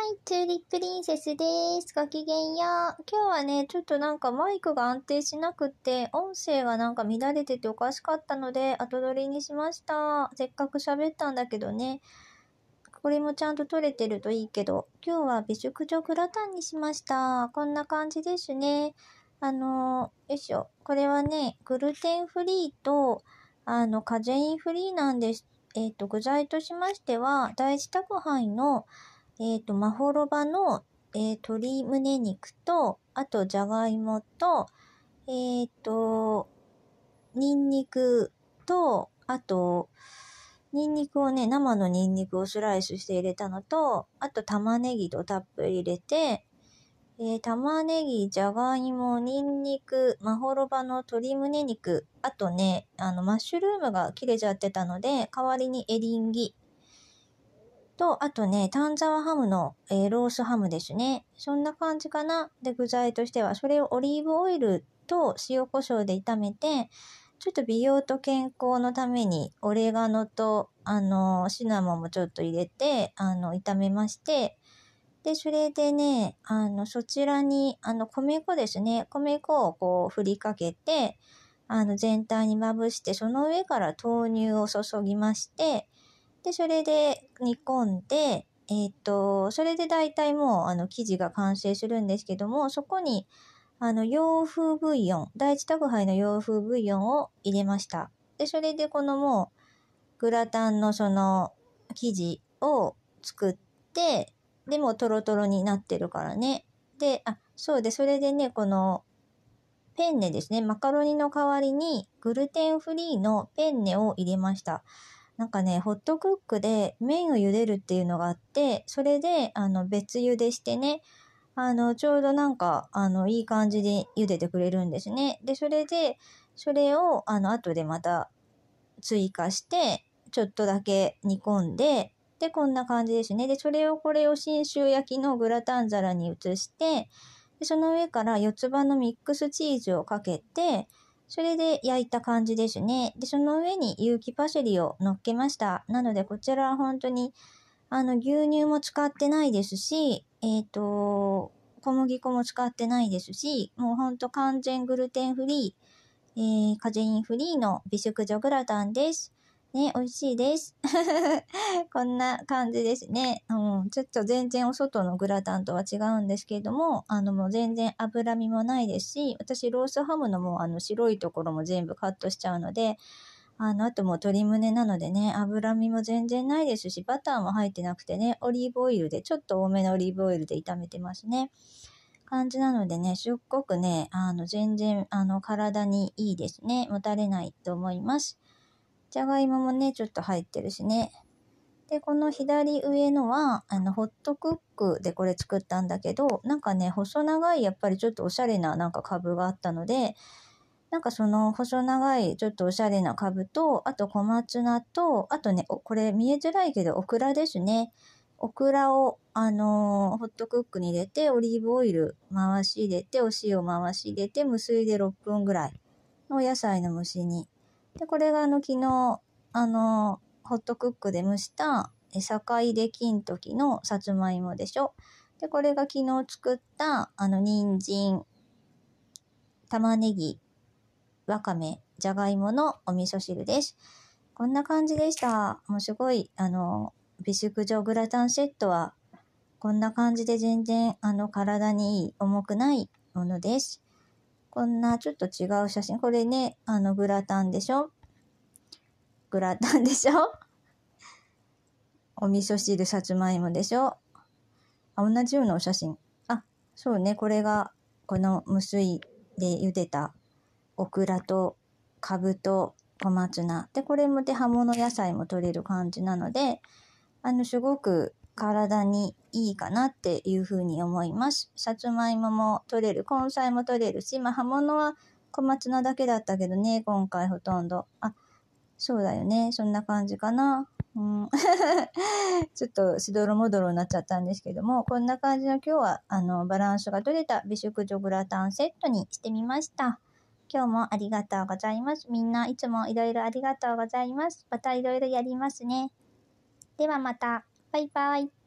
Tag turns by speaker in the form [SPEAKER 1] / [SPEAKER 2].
[SPEAKER 1] はい、チューリップリンセスです。ごきげんよう。今日はね、ちょっとなんかマイクが安定しなくって、音声がなんか乱れてておかしかったので、後撮りにしました。せっかく喋ったんだけどね。これもちゃんと撮れてるといいけど、今日は美食女グラタンにしました。こんな感じですね。あのよいしょ。これはね、グルテンフリーと、あの、カゼインフリーなんです。えっ、ー、と、具材としましては、第一宅配の、えっ、ー、と、まほろばの、えー、鶏胸肉と、あと、じゃがいもと、えっ、ー、と、にんにくと、あと、にんにくをね、生のにんにくをスライスして入れたのと、あと玉ねぎとたっぷり入れて、えー、玉ねぎ、じゃがいも、にんにく、まほろばの鶏胸肉、あとね、あの、マッシュルームが切れちゃってたので、代わりにエリンギと、あとね、丹沢ハムの、えー、ロースハムですね。そんな感じかな。で、具材としては、それをオリーブオイルと塩コショウで炒めて、ちょっと美容と健康のためにオレガノとあのシナモンもちょっと入れてあの炒めましてでそれでねあのそちらにあの米粉ですね米粉をこう振りかけてあの全体にまぶしてその上から豆乳を注ぎましてで、それで煮込んで、えっ、ー、と、それで大体もう、あの、生地が完成するんですけども、そこに、あの、洋風ブイヨン、第一宅配の洋風ブイヨンを入れました。で、それでこのもう、グラタンのその、生地を作って、でもトロトロになってるからね。で、あ、そうで、それでね、この、ペンネですね。マカロニの代わりに、グルテンフリーのペンネを入れました。なんかね、ホットクックで麺を茹でるっていうのがあって、それで、あの、別茹でしてね、あの、ちょうどなんか、あの、いい感じで茹でてくれるんですね。で、それで、それを、あの、後でまた追加して、ちょっとだけ煮込んで、で、こんな感じですね。で、それを、これを信州焼きのグラタン皿に移して、でその上から四つ葉のミックスチーズをかけて、それで焼いた感じですね。で、その上に有機パセリを乗っけました。なので、こちらは本当に、あの、牛乳も使ってないですし、えっ、ー、と、小麦粉も使ってないですし、もうほんと完全グルテンフリー、えー、カゼインフリーの美食女グラタンです。ね、美味しいです。こんな感じですね。うん、ちょっと全然お外のグラタンとは違うんですけれども、あのもう全然脂身もないですし、私ロースハムのもうあの白いところも全部カットしちゃうので、あの、あともう鶏胸なのでね、脂身も全然ないですし、バターも入ってなくてね、オリーブオイルで、ちょっと多めのオリーブオイルで炒めてますね。感じなのでね、すっごくね、あの、全然、あの、体にいいですね。もたれないと思います。じゃがいももね、ちょっと入ってるしね。で、この左上のは、あの、ホットクックでこれ作ったんだけど、なんかね、細長い、やっぱりちょっとおしゃれななんか株があったので、なんかその細長いちょっとおしゃれな株と、あと小松菜と、あとね、これ見えづらいけどオクラですね。オクラを、あのー、ホットクックに入れて、オリーブオイル回し入れて、お塩回し入れて、無水で6分ぐらいのお野菜の蒸し煮で、これがあの、昨日、あの、ホットクックで蒸した、え、堺で金時のさつまいもでしょ。で、これが昨日作った、あの、人参、玉ねぎ、わかめ、じゃがいものお味噌汁です。こんな感じでした。もうすごい、あの、美食場グラタンセットは、こんな感じで全然、あの、体にいい、重くないものです。こんなちょっと違う写真。これね、あの、グラタンでしょグラタンでしょ お味噌汁、さつまいもでしょあ、同じようなお写真。あ、そうね、これが、この無水で茹でたオクラとカブと小松菜。で、これもで葉物野菜も取れる感じなので、あの、すごく体にいいかなっていうふうに思います。さつまいもも取れる、根菜も取れるし、まあ葉物は小松菜だけだったけどね、今回ほとんど。あ、そうだよね。そんな感じかな。うん、ちょっとしどろもどろになっちゃったんですけども、こんな感じの今日はあのバランスが取れた美食ジョグラタンセットにしてみました。今日もありがとうございます。みんないつもいろいろありがとうございます。またいろいろやりますね。ではまた。バイバイ。